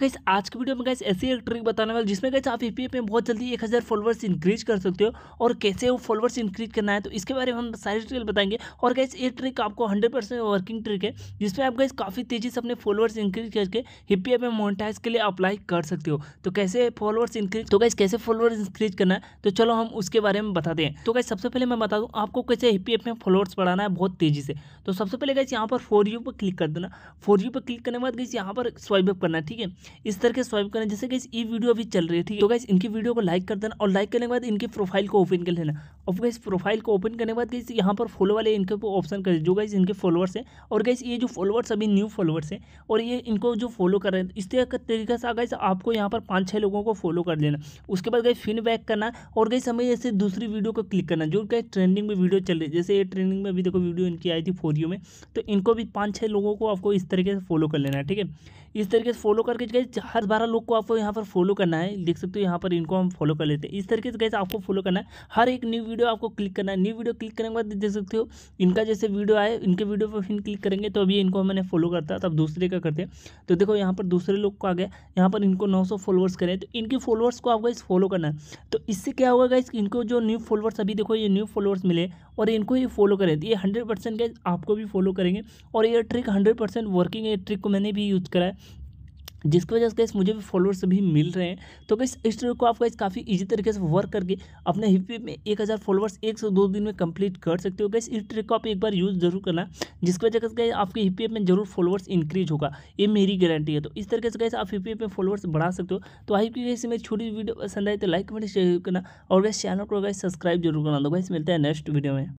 gas आज की video में गैस ऐसी एक ट्रिक बताने वाला जिसमें गैस आप ई में बहुत जल्दी 1000 फॉलोअर्स इंक्रीज कर सकते हो और कैसे वो फॉलोवर्स इंक्रीज करना है तो इसके बारे में हम सारी डिटेल बताएंगे और गैस ये ट्रिक आपको 100 परसेंट वर्किंग ट्रिक है जिसमें आप गैस काफ़ी तेज़ी से अपने फॉलोवर्स इंक्रीज करके ई में मोनिटाइज के लिए अप्लाई कर सकते हो तो कैसे फॉलोवर्स इंक्रीज तो गैस कैसे फॉलोअर्स इंक्रीज करना है तो चलो हम उसके बारे में बताते हैं तो गैस सबसे पहले मैं बता दूँ आपको कैसे ई में फॉलोवर्स बढ़ाना है बहुत तेज़ी से तो सबसे पहले गैस यहाँ पर फोर यू पर क्लिक कर देना फोर यू पर क्लिक करने के बाद गैस यहाँ पर स्वाइप अप करना है ठीक है इस तरह के स्वाइप करना जैसे कि ये वीडियो अभी चल रही है ठीक है तो गाइस इनकी वीडियो को लाइक कर देना और लाइक करने के बाद इनकी प्रोफाइल को ओपन कर लेना और गाइस प्रोफाइल को ओपन करने के बाद गाइस यहाँ पर फॉलो वाले इनके ऑप्शन कर जो गाइस इनके फॉलोअर्स हैं और गाइस ये जो फॉलोअर्स अभी न्यू फॉलोअर्स हैं और ये इनको जो फॉलो कर रहे हैं इस तरह का तरीके से गाइस आपको यहाँ पर पाँच छः लोगों को फॉलो कर लेना उसके बाद गाइस फीडबैक करना और गाइस हमें ऐसे दूसरी वीडियो को क्लिक करना जो गाइस ट्रेंडिंग में वीडियो चल रही है जैसे ये ट्रेंडिंग में अभी देखो वीडियो इनकी आई थी फोरियो में तो इनको भी पाँच छः लोगों को आपको इस तरीके से फॉलो कर लेना है ठीक है इस तरीके से फॉलो करके गए हर बारह लोग को आपको यहाँ पर फॉलो करना है देख सकते हो यहाँ पर इनको हम फॉलो कर लेते हैं इस तरीके से गए आपको फॉलो करना है हर एक न्यू वीडियो आपको क्लिक करना है न्यू वीडियो क्लिक करने के बाद देख सकते हो इनका जैसे वीडियो आए इनके वीडियो पर फिर क्लिक करेंगे तो अभी इनको मैंने फॉलो करता तब दूसरे का करते हैं तो देखो यहाँ पर दूसरे लोग को आ गया यहाँ पर इनको नौ फॉलोअर्स करें तो इनके फॉलोअर्स को आपको इस फॉलो करना है तो इससे क्या होगा गाइस इनको जो न्यू फॉलोअर्स अभी देखो ये न्यू फॉलोअर्स मिले और इनको ये फॉलो करें तो ये हंड्रेड परसेंट आपको भी फॉलो करेंगे और ये ट्रिक हंड्रेड परसेंट वर्किंग है ट्रिक को मैंने भी यूज़ करा है जिसकी वजह से गैस मुझे भी फॉलोअर्स भी मिल रहे हैं तो गैस इस ट्रिक को आप गैस काफ़ी इजी तरीके से वर्क करके अपने हिपी में एक हज़ार फॉलोअर्स एक से दो दिन में कंप्लीट कर सकते हो गैस इस ट्रिक को आप एक बार यूज़ जरूर करना जिसकी वजह से गैस आपके हिपी में जरूर फॉलोअर्स इंक्रीज होगा ये मेरी गारंटी है तो इस तरीके से गैस आप हिपी में फॉलोअर्स बढ़ा सकते हो तो आई की गैस मेरी छोटी वीडियो पसंद आई तो लाइक कमेंट शेयर करना और गैस चैनल को गैस सब्सक्राइब जरूर करना तो गैस मिलता है नेक्स्ट वीडियो में